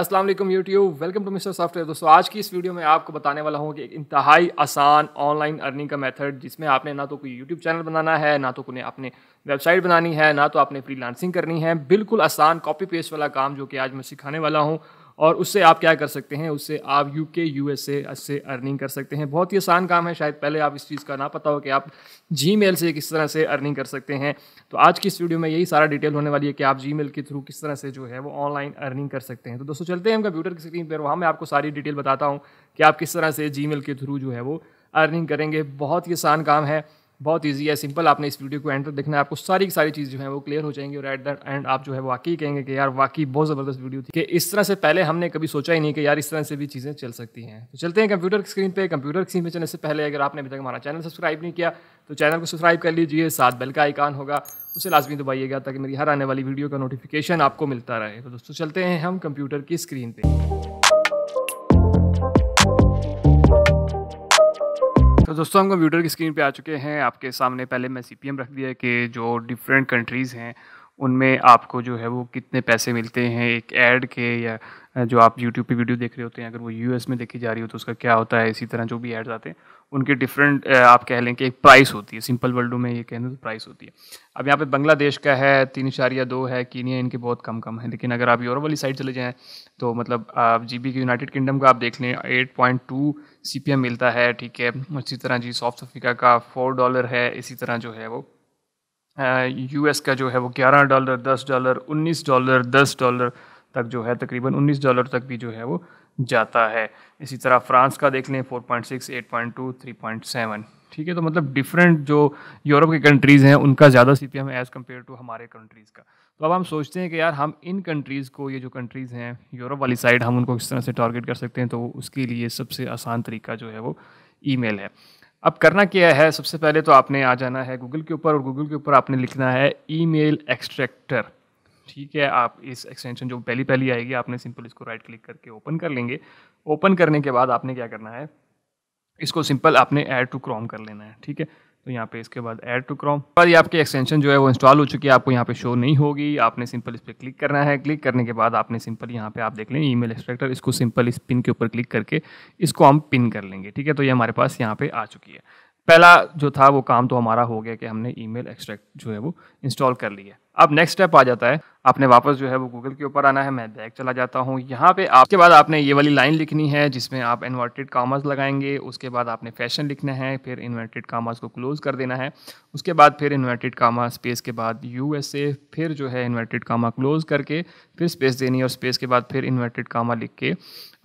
अस्सलाम वालेकुम YouTube welcome to mister software दोस्तों आज की इस वीडियो में आपको बताने वाला हूँ कि एक इंतहाई आसान ऑनलाइन अर्निंग का मेथड जिसमें आपने ना तो कोई यूट्यूब चैनल बनाना है ना तो कोई अपने वेबसाइट बनानी है ना तो आपने फ्रीलांसिंग करनी है बिल्कुल आसान कॉपी पेस्ट वाला काम जो कि आज मैं सिखाने वाला हूँ और उससे आप क्या कर सकते हैं उससे आप यू के यू एस ए से अर्निंग कर सकते हैं बहुत ही आसान काम है शायद पहले आप इस चीज़ का ना पता हो कि आप जी मेल से किस तरह से अर्निंग कर सकते हैं तो आज की इस वीडियो में यही सारा डिटेल होने वाली है कि आप जी मेल के थ्रू किस तरह से जो है वो ऑनलाइन अर्निंग कर सकते हैं तो दोस्तों चलते हैं हम कंप्यूटर की स्क्रीन पर वहाँ मैं आपको सारी डिटेल बताता हूँ कि आप किस तरह से जी मेल के थ्रू जो है वो अर्निंग करेंगे बहुत ही आसान काम है बहुत ईजी है सिंपल आपने इस वीडियो को एंड तक देखना है आपको सारी की सारी चीज़ जो है वो क्लियर हो जाएंगी और एट द एंड आप जो है वाकई कहेंगे कि यार वाकई बहुत ज़बरदस्त वीडियो थी कि इस तरह से पहले हमने कभी सोचा ही नहीं कि यार इस तरह से भी चीज़ें चल सकती हैं तो चलते हैं कंप्यूटर स्क्रीन पर कंप्यूटर स्क्रीन पर चलने से पहले अगर आपने अभी तक हमारा चैनल सब्सक्राइब नहीं किया तो चैनल को सब्सक्राइब कर लीजिए साथ बेल का आइकान होगा उसे लाजमी दबाइएगा ताकि मेरी हर आने वाली वीडियो का नोटिफिकेशन आपको मिलता रहे तो दोस्तों चलते हैं हम कंप्यूटर की स्क्रीन पर तो दोस्तों हम कंप्यूटर की स्क्रीन पे आ चुके हैं आपके सामने पहले मैं सी रख दिया कि जो डिफरेंट कंट्रीज़ हैं उनमें आपको जो है वो कितने पैसे मिलते हैं एक ऐड के या जो आप यूट्यूब पे वीडियो देख रहे होते हैं अगर वो यूएस में देखी जा रही हो तो उसका क्या होता है इसी तरह जो भी एड्स आते हैं उनके डिफरेंट आप कह लें कि एक प्राइस होती है सिंपल वर्ल्ड में ये कहने तो प्राइस होती है अब यहाँ पे बांग्लादेश का है तीन इशारिया दो है कीनिया इनके बहुत कम कम है लेकिन अगर आप यूरोप वाली साइड चले जाएँ तो मतलब आप जी के यूनाइटेड किंगडम का आप देख लें एट पॉइंट टू सी पी एम मिलता है ठीक है उसी तरह जी साउथ अफ्रीका का फोर डॉलर है इसी तरह जो है वो यूएस का जो है वो 11 डॉलर 10 डॉलर 19 डॉलर 10 डॉलर तक जो है तकरीबन 19 डॉलर तक भी जो है वो जाता है इसी तरह फ्रांस का देख लें 4.6 8.2 सेवन ठीक है तो मतलब डिफरेंट जो यूरोप की कंट्रीज़ हैं उनका ज़्यादा C P M as compare to हमारे कंट्रीज़ का तो अब हम सोचते हैं कि यार हम इन कंट्रीज़ को ये जो कंट्रीज़ हैं यूरोप वाली साइड हम उनको किस तरह से टारगेट कर सकते हैं तो उसके लिए सबसे आसान तरीका जो है वो ईमेल है अब करना क्या है सबसे पहले तो आपने आ जाना है गूगल के ऊपर और गूगल के ऊपर आपने लिखना है ईमेल एक्सट्रैक्टर ठीक है आप इस एक्सटेंशन जो पहली पहली आएगी आपने सिंपल इसको राइट क्लिक करके ओपन कर लेंगे ओपन करने के बाद आपने क्या करना है इसको सिंपल आपने ऐड टू क्रोम कर लेना है ठीक है तो यहाँ पे इसके बाद ऐड टू क्रोम पर ये आपकी एक्सटेंशन जो है वो इंस्टॉल हो चुकी है आपको यहाँ पे शो नहीं होगी आपने सिंपल इस पर क्लिक करना है क्लिक करने के बाद आपने सिंपल यहाँ पे आप देख लें ईमेल एक्सट्रैक्टर इसको सिंपल इस पिन के ऊपर क्लिक करके इसको हम पिन कर लेंगे ठीक है तो ये हमारे पास यहाँ पर आ चुकी है पहला जो था वो काम तो हमारा हो गया कि हमने ई एक्सट्रैक्ट जो है वो इंस्टॉल कर लिया अब नेक्स्ट स्टेप आ जाता है आपने वापस जो है वो गूगल के ऊपर आना है मैं बैक चला जाता हूँ यहाँ पे आपके बाद आपने ये वाली लाइन लिखनी है जिसमें आप इन्वर्टेड कामर्स लगाएंगे उसके बाद आपने फैशन लिखना है फिर इन्वर्टेड कामर्स को क्लोज़ कर देना है उसके बाद फिर इन्वर्टेड कामा स्पेस के बाद यू फिर जो है इन्वर्टेड कामा क्लोज़ करके फिर स्पेस देनी और स्पेस के बाद फिर इन्वर्टेड कामा लिख के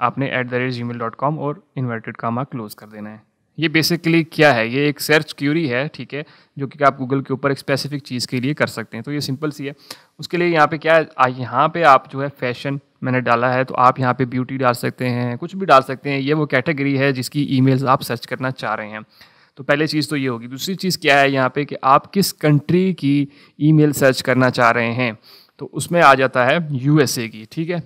आपने at the rate Gmail dot com और इन्वर्टेड कामा क्लोज़ कर देना है ये बेसिकली क्या है ये एक सर्च क्यूरी है ठीक है जो कि आप गूगल के ऊपर एक स्पेसिफिक चीज़ के लिए कर सकते हैं तो ये सिंपल सी है उसके लिए यहाँ पे क्या है यहाँ पे आप जो है फैशन मैंने डाला है तो आप यहाँ पे ब्यूटी डाल सकते हैं कुछ भी डाल सकते हैं ये वो कैटेगरी है जिसकी ई आप सर्च करना चाह रहे हैं तो पहले चीज़ तो ये होगी दूसरी चीज़ क्या है यहाँ पर कि आप किस कंट्री की ई सर्च करना चाह रहे हैं तो उसमें आ जाता है यू की ठीक है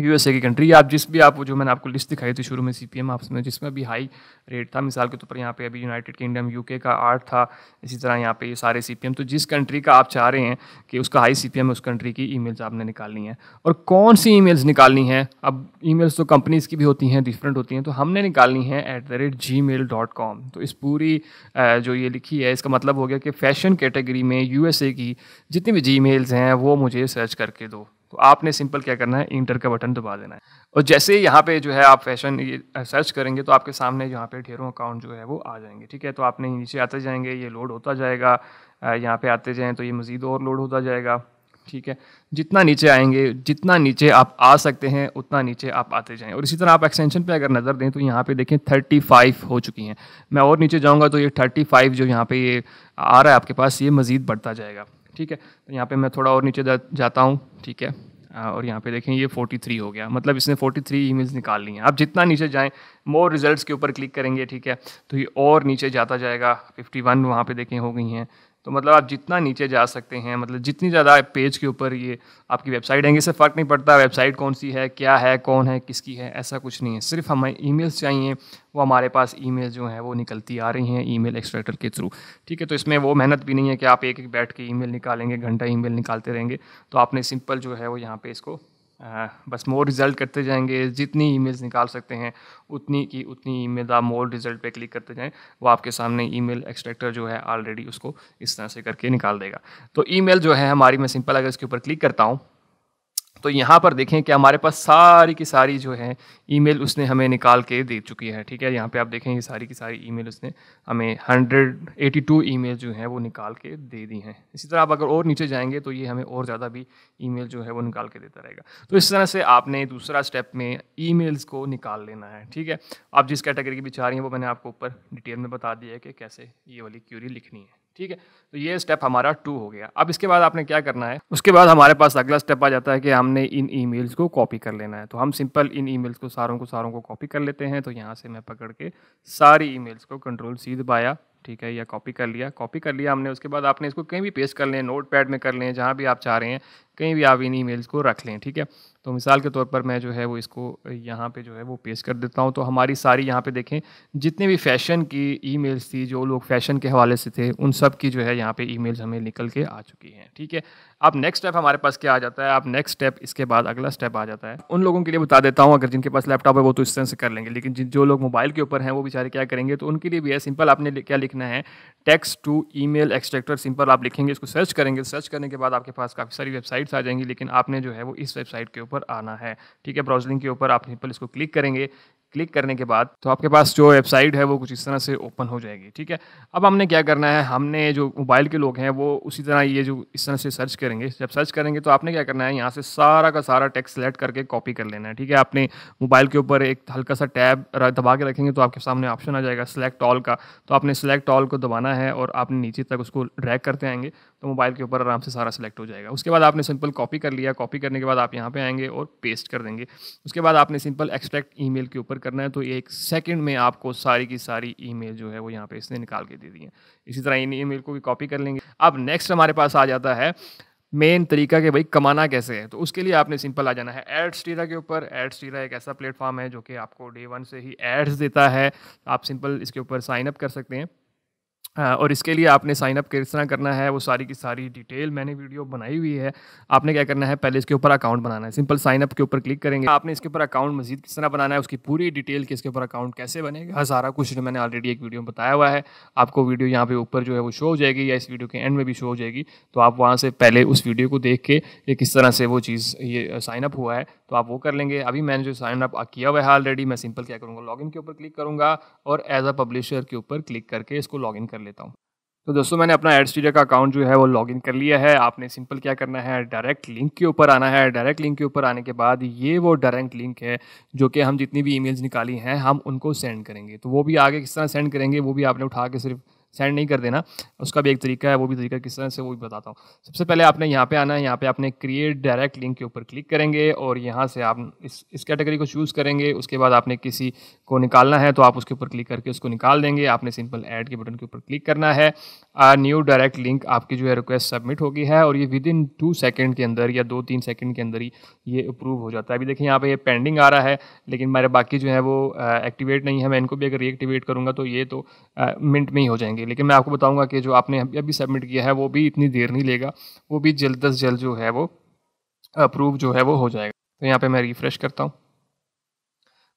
यूएसए की कंट्री आप जिस भी आप जो मैंने आपको लिस्ट दिखाई थी शुरू में सी पी एम आपने जिसमें भी हाई रेट था मिसाल के तौर तो पर यहाँ पे अभी यूनाइटेड किंगडम यूके का आठ था इसी तरह यहाँ पे ये सारे सी पी एम तो जिस कंट्री का आप चाह रहे हैं कि उसका हाई सी पी एम उस कंट्री की ई मेल्स आपने निकालनी है और कौन सी ई मेल्स निकालनी है अब ई मेल्स तो कंपनीज़ की भी होती हैं डिफरेंट होती हैं तो हमने निकालनी है at the rate Gmail dot com तो इस पूरी जो ये लिखी है इसका मतलब हो गया कि फ़ैशन कैटेगरी में यू एस ए की जितनी भी जी मेल्स हैं वो मुझे सर्च करके दो तो आपने सिंपल क्या करना है इंटर का बटन दबा देना है और जैसे ही यहाँ पे जो है आप फैशन सर्च करेंगे तो आपके सामने यहाँ पे ढेरों अकाउंट जो है वो आ जाएंगे ठीक है तो आपने नीचे आते जाएंगे ये लोड होता जाएगा यहाँ पे आते जाएँ तो ये मज़ीद और लोड होता जाएगा ठीक है जितना नीचे आएंगे जितना नीचे आप आ सकते हैं उतना नीचे आप आते जाएं और इसी तरह आप एक्सटेंशन पे अगर नज़र दें तो यहाँ पे देखें 35 हो चुकी हैं मैं और नीचे जाऊँगा तो ये 35 जो यहाँ पे ये आ रहा है आपके पास ये मज़ीद बढ़ता जाएगा ठीक है तो यहाँ पे मैं थोड़ा और नीचे जाता हूँ ठीक है और यहाँ पे देखें ये 43 हो गया मतलब इसने 43 मेल्स निकाल ली हैं आप जितना नीचे जाएं मोर रिजल्ट्स के ऊपर क्लिक करेंगे ठीक है तो ये और नीचे जाता जाएगा 51 वहाँ पे देखें हो गई हैं तो मतलब आप जितना नीचे जा सकते हैं मतलब जितनी ज़्यादा पेज के ऊपर ये आपकी वेबसाइट आएंगे इससे फ़र्क नहीं पड़ता वेबसाइट कौन सी है क्या है कौन है किसकी है ऐसा कुछ नहीं है सिर्फ हमें मेल्स चाहिए वो हमारे पास मेल जो है वो निकलती आ रही हैं मेल एक्सट्रैक्टर के थ्रू ठीक है तो इसमें वो मेहनत भी नहीं है कि आप एक एक बैठ के मेल निकालेंगे घंटा मेल निकालते रहेंगे तो आपने सिंपल जो है वो यहाँ पे इसको बस मोर रिज़ल्ट करते जाएंगे जितनी ईमेल्स निकाल सकते हैं उतनी की उतनी ईमेल आप मोर रिज़ल्ट पे क्लिक करते जाएं वो आपके सामने ईमेल एक्सट्रैक्टर जो है ऑलरेडी उसको इस तरह से करके निकाल देगा तो ईमेल जो है हमारी मैं सिंपल अगर इसके ऊपर क्लिक करता हूँ तो यहाँ पर देखें कि हमारे पास सारी की सारी जो है ईमेल उसने हमें निकाल के दे चुकी है ठीक है यहाँ पे आप देखें ये सारी की सारी ईमेल उसने हमें 182 ईमेल जो हैं वो निकाल के दे दी हैं इसी तरह आप अगर और नीचे जाएंगे तो ये हमें और ज़्यादा भी ईमेल जो है वो निकाल के देता रहेगा तो इस तरह से आपने दूसरा स्टेप में ईमेल्स को निकाल लेना है ठीक है आप जिस कैटेगरी की भी चाह रही हैं वो मैंने आपको ऊपर डिटेल में बता दिया है कि कैसे ये वाली क्यूरी लिखनी है ठीक है तो ये स्टेप हमारा टू हो गया अब इसके बाद आपने क्या करना है उसके बाद हमारे पास अगला स्टेप आ जाता है कि हमने इन ईमेल्स को कॉपी कर लेना है तो हम सिंपल इन ईमेल्स को सारों को सारों को कॉपी कर लेते हैं तो यहाँ से मैं पकड़ के सारी ई को कंट्रोल सी दबाया ठीक है या कॉपी कर लिया कॉपी कर लिया हमने उसके बाद आपने इसको कहीं भी पेस्ट कर लें नोट पैड में कर लें जहाँ भी आप चाह रहे हैं कहीं भी आप इन ई को रख लें ठीक है तो मिसाल के तौर पर मैं जो है वो इसको यहाँ पे जो है वो पेश कर देता हूँ तो हमारी सारी यहाँ पे देखें जितने भी फैशन की ईमेल्स थी जो लोग फैशन के हवाले से थे उन सब की जो है यहाँ पे ईमेल्स हमें निकल के आ चुकी हैं ठीक है अब नेक्स्ट स्टेप हमारे पास क्या आ जाता है अब नेक्स्ट स्टेप इसके बाद अगला स्टेप आ जाता है उन लोगों के लिए बता देता हूँ अगर जिनके पास लैपटॉप है वो तो इस तरह से कर लेंगे लेकिन जो लोग मोबाइल के ऊपर हैं वो बेचारे क्या करेंगे तो उनके लिए भी है सिंपल आपने क्या लिखना है text to email simple आप लिखेंगे इसको सर्च करेंगे सर्च करने के बाद आपके पास काफ़ी सारी वेबसाइट वेबसाइट्स आ जाएंगी लेकिन आपने जो है वो इस वेबसाइट के ऊपर आना है ठीक है ब्राउजलिंग के ऊपर आप सिंपल इसको क्लिक करेंगे क्लिक करने के बाद तो आपके पास जो वेबसाइट है वो कुछ इस तरह से ओपन हो जाएगी ठीक है अब हमने क्या करना है हमने जो मोबाइल के लोग हैं वो उसी तरह ये जो इस तरह से सर्च करेंगे जब सर्च करेंगे तो आपने क्या करना है यहाँ से सारा का सारा टेक्स्ट सेलेक्ट करके कॉपी कर लेना है ठीक है आपने मोबाइल के ऊपर एक हल्का सा टैब दबा के रखेंगे तो आपके सामने ऑप्शन आ जाएगा सेलेक्ट ऑल का तो आपने सेलेक्ट ऑल को दबाना है और आपने नीचे तक उसको ड्रैक करते आएंगे तो मोबाइल के ऊपर आराम से सारा सेलेक्ट हो जाएगा उसके बाद आपने सिंपल कॉपी कर लिया कॉपी करने के बाद आप यहाँ पे आएंगे और पेस्ट कर देंगे उसके बाद आपने सिंपल एक्सट्रैक्ट ईमेल के ऊपर करना है तो एक सेकंड में आपको सारी की सारी ईमेल जो है वो यहाँ पे इसने निकाल के दे दी है इसी तरह इन ईमेल को भी कॉपी कर लेंगे अब नेक्स्ट हमारे पास आ जाता है मेन तरीका कि भाई कमाना कैसे है तो उसके लिए आपने सिंपल आ जाना है एड्स टीरा के ऊपर एड्स टीरा एक ऐसा प्लेटफॉर्म है जो कि आपको डे वन से ही एड्स देता है आप सिंपल इसके ऊपर साइन अप कर सकते हैं हाँ, और इसके लिए आपने साइन अप किस तरह करना है वो सारी की सारी डिटेल मैंने वीडियो बनाई हुई है आपने क्या करना है पहले इसके ऊपर अकाउंट बनाना है सिंपल साइन अप के ऊपर क्लिक करेंगे आपने इसके ऊपर अकाउंट मजीद किस तरह बनाना है उसकी पूरी डिटेल कि इसके ऊपर अकाउंट कैसे बनेगा सारा कुछ मैंने ऑलरेडी एक वीडियो में बताया हुआ है आपको वीडियो यहाँ पे ऊपर जो है वो शो हो जाएगी या इस वीडियो के एंड में भी शो हो जाएगी तो आप वहाँ से पहले उस वीडियो को देख के ये किस तरह से वो चीज़ ये साइन अप हुआ है तो आप वो कर लेंगे अभी मैंने जो साइन अप किया हुआ है ऑलरेडी मैं सिंपल क्या करूँगा लॉग के ऊपर क्लिक करूँगा और एज अ पब्लिशर के ऊपर क्लिक करके इसको लॉग कर लेता हूँ तो दोस्तों मैंने अपना एड स्टूडियो का अकाउंट जो है वो लॉगिन कर लिया है आपने सिंपल क्या करना है डायरेक्ट लिंक के ऊपर आना है डायरेक्ट लिंक के ऊपर आने के बाद ये वो डायरेक्ट लिंक है जो कि हम जितनी भी ईमेल्स निकाली हैं हम उनको सेंड करेंगे तो वो भी आगे किस तरह सेंड करेंगे वो भी आपने उठा के सिर्फ सेंड नहीं कर देना उसका भी एक तरीका है वो भी तरीका किस तरह से वो भी बताता हूँ सबसे पहले आपने यहाँ पे आना है यहाँ पे आपने क्रिएट डायरेक्ट लिंक के ऊपर क्लिक करेंगे और यहाँ से आप इस इस कैटेगरी को चूज़ करेंगे उसके बाद आपने किसी को निकालना है तो आप उसके ऊपर क्लिक करके उसको निकाल देंगे आपने सिंपल ऐड के बटन के ऊपर क्लिक करना है न्यू डायरेक्ट लिंक आपकी जो है रिक्वेस्ट सबमिट होगी है और ये विद इन टू सेकेंड के अंदर या दो तीन सेकेंड के अंदर ही ये अप्रूव हो जाता है अभी देखिए यहाँ पर ये पेंडिंग आ रहा है लेकिन मेरे बाकी जो है वो एक्टिवेट नहीं है मैं इनको भी अगर रीएक्टिवेट करूँगा तो ये तो मिनट में ही हो जाएंगे चाहिए लेकिन मैं आपको बताऊंगा कि जो आपने अभी अभी सबमिट किया है वो भी इतनी देर नहीं लेगा वो भी जल्द अज जल्द जो है वो अप्रूव जो है वो हो जाएगा तो यहाँ पर मैं रिफ़्रेश करता हूँ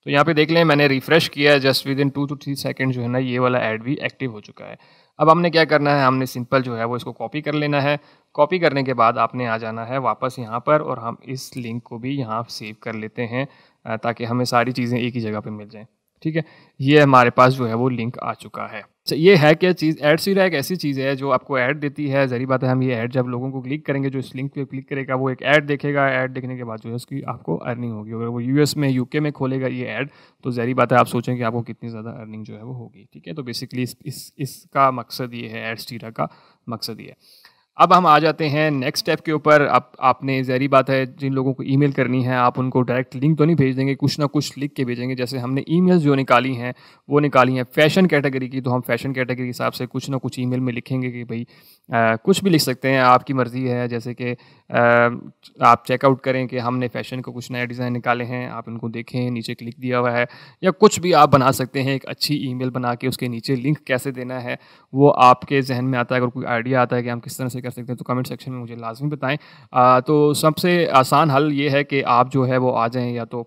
तो यहाँ पे देख लें मैंने रिफ़्रेश किया है just within two two three second जो है ना ये वाला एड भी एक्टिव हो चुका है अब हमने क्या करना है हमने सिंपल जो है वो इसको कॉपी कर लेना है कॉपी करने के बाद आपने आ जाना है वापस यहाँ पर और हम इस लिंक को भी यहाँ सेव कर लेते हैं ताकि हमें सारी चीज़ें एक ही जगह पर मिल जाएँ ठीक है ये हमारे पास जो है वो लिंक आ चुका है अच्छा ये है क्या चीज़ एड सीरा एक ऐसी चीज़ है जो आपको ऐड देती है जरी बात है हम ये ऐड जब लोगों को क्लिक करेंगे जो इस लिंक पे क्लिक करेगा वो एक ऐड देखेगा ऐड देखने के बाद जो है उसकी आपको अर्निंग होगी अगर वो यूएस में यूके में खोलेगा ये ऐड तो जहरी बात है आप सोचें कि आपको कितनी ज़्यादा अर्निंग जो है वो होगी ठीक है तो बेसिकली इस, इस इसका मकसद ये है एड सीरा का मकसद ये है अब हम आ जाते हैं नेक्स्ट स्टेप के ऊपर आप आपने जहरी बात है जिन लोगों को ईमेल करनी है आप उनको डायरेक्ट लिंक तो नहीं भेज देंगे कुछ ना कुछ लिख के भेजेंगे जैसे हमने ईमेल्स जो निकाली हैं वो निकाली हैं फैशन कैटेगरी की तो हम फैशन कैटेगरी के हिसाब से कुछ ना कुछ ईमेल में लिखेंगे कि भाई कुछ भी लिख सकते हैं आपकी मर्ज़ी है जैसे कि आप चेकआउट करें कि हमने फैशन को कुछ नए डिज़ाइन निकाले हैं आप उनको देखें नीचे क्लिक दिया हुआ है या कुछ भी आप बना सकते हैं एक अच्छी ई बना के उसके नीचे लिंक कैसे देना है वो आपके जहन में आता है अगर कोई आइडिया आता है कि हम किस तरह से कर सकते हैं तो कमेंट सेक्शन में मुझे लाजमी बताएं तो सबसे आसान हल ये है कि आप जो है वो आ जाएं या तो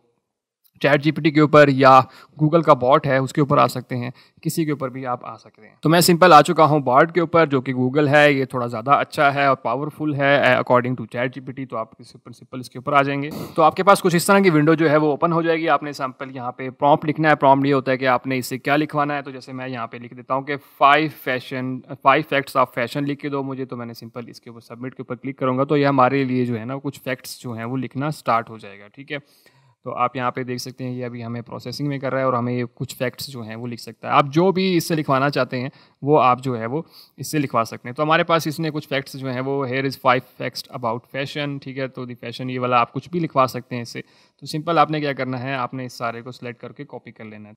चैट जीपीटी के ऊपर या गूगल का बॉट है उसके ऊपर आ सकते हैं किसी के ऊपर भी आप आ सकते हैं तो मैं सिंपल आ चुका हूँ बॉट के ऊपर जो कि गूगल है ये थोड़ा ज़्यादा अच्छा है और पावरफुल है अकॉर्डिंग टू चैट जीपीटी तो आप किसी प्रिंसिपल इसके ऊपर आ जाएंगे तो आपके पास कुछ इस तरह की विंडो जो है वो ओपन हो जाएगी आपने सैम्पल यहाँ पे प्रॉम्प्ट लिखना है प्रॉम्प्ट ये होता है कि आपने इससे क्या लिखवाना है तो जैसे मैं यहाँ पे लिख देता हूँ कि five fashion five facts of fashion लिख के दो मुझे तो मैंने सिंपल इसके ऊपर सबमिट के ऊपर क्लिक करूँगा तो ये हमारे लिए जो है ना कुछ फैक्ट्स जो हैं वो लिखना स्टार्ट हो जाएगा ठीक है तो आप यहाँ पे देख सकते हैं कि अभी हमें प्रोसेसिंग में कर रहा है और हमें ये कुछ फैक्ट्स जो हैं वो लिख सकता है आप जो भी इससे लिखवाना चाहते हैं वो आप जो है वो इससे लिखवा सकते हैं तो हमारे पास इसने कुछ फैक्ट्स जो हैं वो here is five facts about fashion ठीक है तो दी फैशन ये वाला आप कुछ भी लिखवा सकते हैं इससे तो सिंपल आपने क्या करना है आपने इस सारे को सिलेक्ट करके कॉपी कर लेना है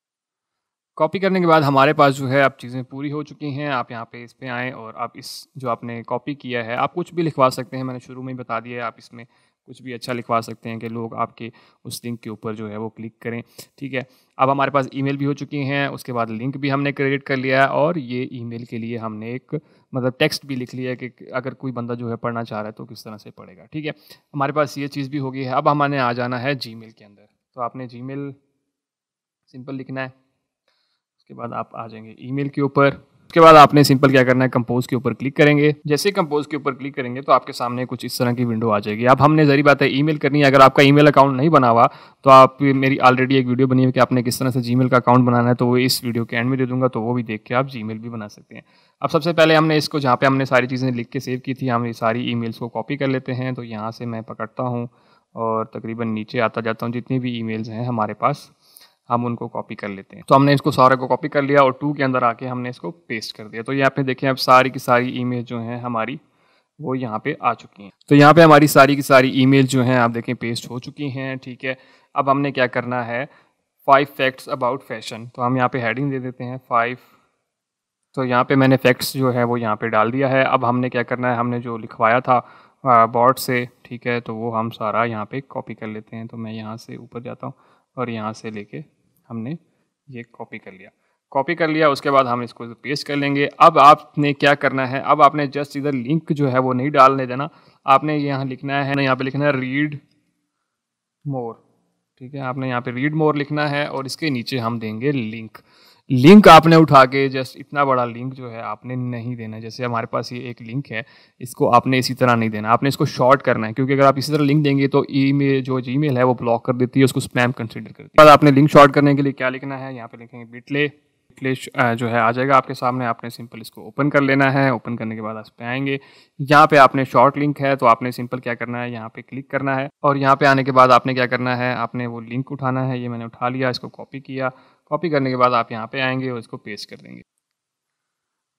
कॉपी करने के बाद हमारे पास जो है अब चीज़ें पूरी हो चुकी हैं आप यहाँ पे इस पे आएँ और आप इस जो आपने कॉपी किया है आप कुछ भी लिखवा सकते हैं मैंने शुरू में ही बता दिया है आप इसमें कुछ भी अच्छा लिखवा सकते हैं कि लोग आपके उस लिंक के ऊपर जो है वो क्लिक करें ठीक है अब हमारे पास ईमेल भी हो चुकी हैं उसके बाद लिंक भी हमने क्रिएट कर लिया है और ये ईमेल के लिए हमने एक मतलब टेक्स्ट भी लिख लिया है कि अगर कोई बंदा जो है पढ़ना चाह रहा है तो किस तरह से पढ़ेगा ठीक है हमारे पास ये चीज़ भी हो गई है अब हमारे आ जाना है जी के अंदर तो आपने जी सिंपल लिखना है उसके बाद आप आ जाएंगे ई के ऊपर उसके बाद आपने सिंपल क्या करना है कंपोज के ऊपर क्लिक करेंगे जैसे कंपोज के ऊपर क्लिक करेंगे तो आपके सामने कुछ इस तरह की विंडो आ जाएगी अब हमने जरी बात है ईमेल करनी है अगर आपका ईमेल अकाउंट नहीं बना हुआ तो आप मेरी ऑलरेडी एक वीडियो बनी है कि आपने किस तरह से जीमेल का अकाउंट बनाना है तो वो इस वीडियो के एंड में दे दूंगा तो वो भी देख के आप जीमेल भी बना सकते हैं अब सबसे पहले हमने इसको जहाँ पे हमने सारी चीज़ें लिख के सेव की थी हम ये सारी ई को कॉपी कर लेते हैं तो यहाँ से मैं पकड़ता हूँ और तकरीबन नीचे आता जाता हूँ जितनी भी ईमेल्स हैं हमारे पास हम उनको कॉपी कर लेते हैं तो हमने इसको सारे को कॉपी कर लिया और टू के अंदर आके हमने इसको पेस्ट कर दिया तो यहाँ पे देखें अब सारी की सारी ईमेल जो हैं हमारी वो यहाँ पे आ चुकी हैं तो यहाँ पे हमारी सारी की सारी ईमेल जो हैं आप देखें पेस्ट हो चुकी हैं ठीक है अब हमने क्या करना है फाइव फैक्ट्स अबाउट फैशन तो हम यहाँ पर हेडिंग दे देते हैं फाइव तो यहाँ पर मैंने फैक्ट्स जो है वो यहाँ पर डाल दिया है अब हमने क्या करना है हमने जो लिखवाया था बॉट से ठीक है तो वो हम सारा यहाँ पे कॉपी कर लेते हैं तो मैं यहाँ से ऊपर जाता हूँ और यहाँ से लेके हमने ये कॉपी कर लिया कॉपी कर लिया उसके बाद हम इसको पेस्ट कर लेंगे अब आपने क्या करना है अब आपने जस्ट इधर लिंक जो है वो नहीं डालने देना आपने यहाँ लिखना है यहाँ पे लिखना है रीड मोर ठीक है आपने यहाँ पे रीड मोर लिखना है और इसके नीचे हम देंगे लिंक लिंक आपने उठा के जस्ट इतना बड़ा लिंक जो है आपने नहीं देना जैसे हमारे पास ये एक लिंक है इसको आपने इसी तरह नहीं देना आपने इसको शॉर्ट करना है क्योंकि अगर आप इसी तरह लिंक देंगे तो ई जो जी है वो ब्लॉक कर देती है उसको स्पैम कंसिडर करती है आपने लिंक शॉर्ट करने के लिए क्या लिखना है यहाँ पर लिखेंगे बिटले क्लेश जो है आ जाएगा आपके सामने आपने सिंपल इसको ओपन कर लेना है ओपन करने के बाद आप पे आएंगे यहाँ पे आपने शॉर्ट लिंक है तो आपने सिंपल क्या करना है यहाँ पे क्लिक करना है और यहाँ पे आने के बाद आपने क्या करना है आपने वो लिंक उठाना है ये मैंने उठा लिया इसको कॉपी किया कॉपी करने के बाद आप यहाँ पे आएंगे और इसको पेस्ट कर देंगे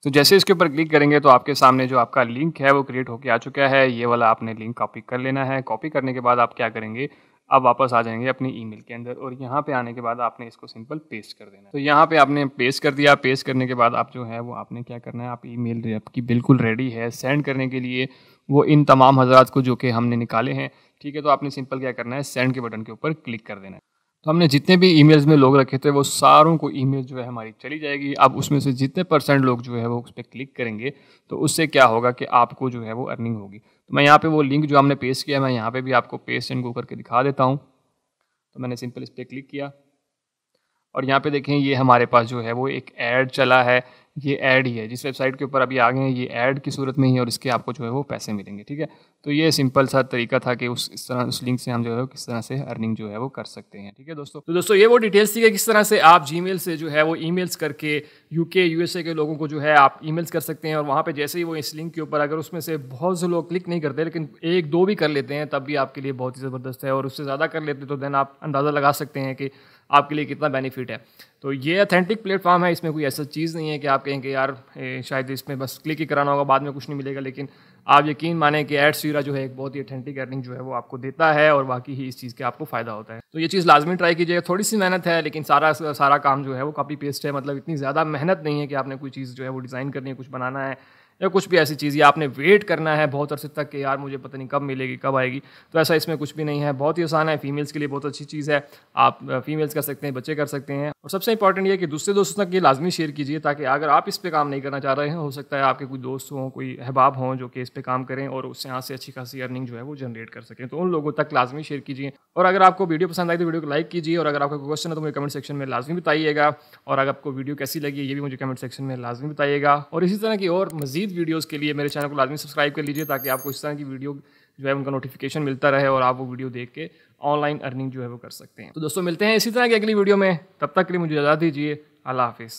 तो जैसे इसके ऊपर क्लिक करेंगे तो आपके सामने जो आपका लिंक है वो क्रिएट होके आ चुका है ये वाला आपने लिंक कॉपी कर लेना है कॉपी करने के बाद आप क्या करेंगे अब वापस आ जाएंगे अपनी ईमेल के अंदर और यहाँ पे आने के बाद आपने इसको सिंपल पेस्ट कर देना है तो यहाँ पे आपने पेस्ट कर दिया पेस्ट करने के बाद आप जो है वो आपने क्या करना है आप ईमेल आपकी बिल्कुल रेडी है सेंड करने के लिए वो इन तमाम हजरात को जो कि हमने निकाले हैं ठीक है तो आपने सिंपल क्या करना है सेंड के बटन के ऊपर क्लिक कर देना है तो हमने जितने भी ई में लोग रखे थे वो सारों को ई जो है हमारी चली जाएगी अब उसमें से जितने परसेंट लोग जो है वो उस पर क्लिक करेंगे तो उससे क्या होगा कि आपको जो है वो अर्निंग होगी तो मैं यहाँ पे वो लिंक जो हमने पेश किया मैं यहाँ पे भी आपको पेस्ट एंड गो करके दिखा देता हूँ तो मैंने सिंपल इस पर क्लिक किया और यहाँ पे देखें ये हमारे पास जो है वो एक ऐड चला है ये ऐड ही है जिस वेबसाइट के ऊपर अभी आ गए हैं ये ऐड की सूरत में ही और इसके आपको जो है वो पैसे मिलेंगे ठीक है तो ये सिंपल सा तरीका था कि उस इस तरह उस लिंक से हम जो है किस तरह से अर्निंग जो है वो कर सकते हैं ठीक है दोस्तों तो दोस्तों ये वो डिटेल्स थी कि किस तरह से आप जी से जो है वो ई करके यूके यूएसए के लोगों को जो है आप ई कर सकते हैं और वहाँ पर जैसे ही वो इस लिंक के ऊपर अगर उसमें से बहुत से लोग क्लिक नहीं करते लेकिन एक दो भी कर लेते हैं तब भी आपके लिए बहुत ही ज़बरदस्त है और उससे ज़्यादा कर लेते तो देन आप अंदाज़ा लगा सकते हैं कि आपके लिए कितना बेनिफिट है तो ये अथेंटिक प्लेटफॉर्म है इसमें कोई ऐसा चीज़ नहीं है कि आप कहें कि यार शायद इसमें बस क्लिक ही कराना होगा बाद में कुछ नहीं मिलेगा लेकिन आप यकीन माने कि एड सीरा जो है एक बहुत ही अथेंटिक अर्निंग जो है वो आपको देता है और बाकी ही इस चीज़ के आपको फ़ायदा होता है तो ये चीज़ लाजमी ट्राई कीजिएगा थोड़ी सी मेहनत है लेकिन सारा सारा काम जो है वो कॉपी पेस्ट है मतलब इतनी ज़्यादा मेहनत नहीं है कि आपने कोई चीज़ जो है वो डिज़ाइन करनी है कुछ बनाना है या कुछ भी ऐसी चीज़ या आपने वेट करना है बहुत अरसे तक कि यार मुझे पता नहीं कब मिलेगी कब आएगी तो ऐसा इसमें कुछ भी नहीं है बहुत ही आसान है फीमेल्स के लिए बहुत अच्छी चीज़ है आप फीमेल्स कर सकते हैं बच्चे कर सकते हैं और सबसे इंपॉर्टेंट ये कि दूसरे दोस्तों तक ये लाजमी शेयर कीजिए ताकि अगर आप इस पर काम नहीं करना चाह रहे हैं हो सकता है आपके कोई दोस्त हों कोई अहबाब हों जो कि इस पर काम करें और उससे यहाँ से अच्छी खासी अर्निंग जो है वो जनरेट कर सकें तो उन लोगों तक लाजमी शेयर कीजिए और अगर आपको वीडियो पसंद आई तो वीडियो को लाइक कीजिए और अगर आपका कोई क्वेश्चन है तो मुझे कमेंट सेक्शन में लाजमी बताइएगा और अगर आपको वीडियो कैसी लगी ये भी मुझे कमेंट सेक्शन में लाजमी बताइएगा और इसी तरह की और मजीद मजीद वीडियोज़ के लिए मेरे चैनल को लाजमी सब्सक्राइब कर लीजिए ताकि आपको इस तरह की वीडियो जो है उनका नोटिफिकेशन मिलता रहे और आप वो वीडियो देख के ऑनलाइन अर्निंग जो है वो कर सकते हैं तो दोस्तों मिलते हैं इसी तरह की अगली वीडियो में तब तक के लिए मुझे इजाजा दीजिए अल्लाह हाफि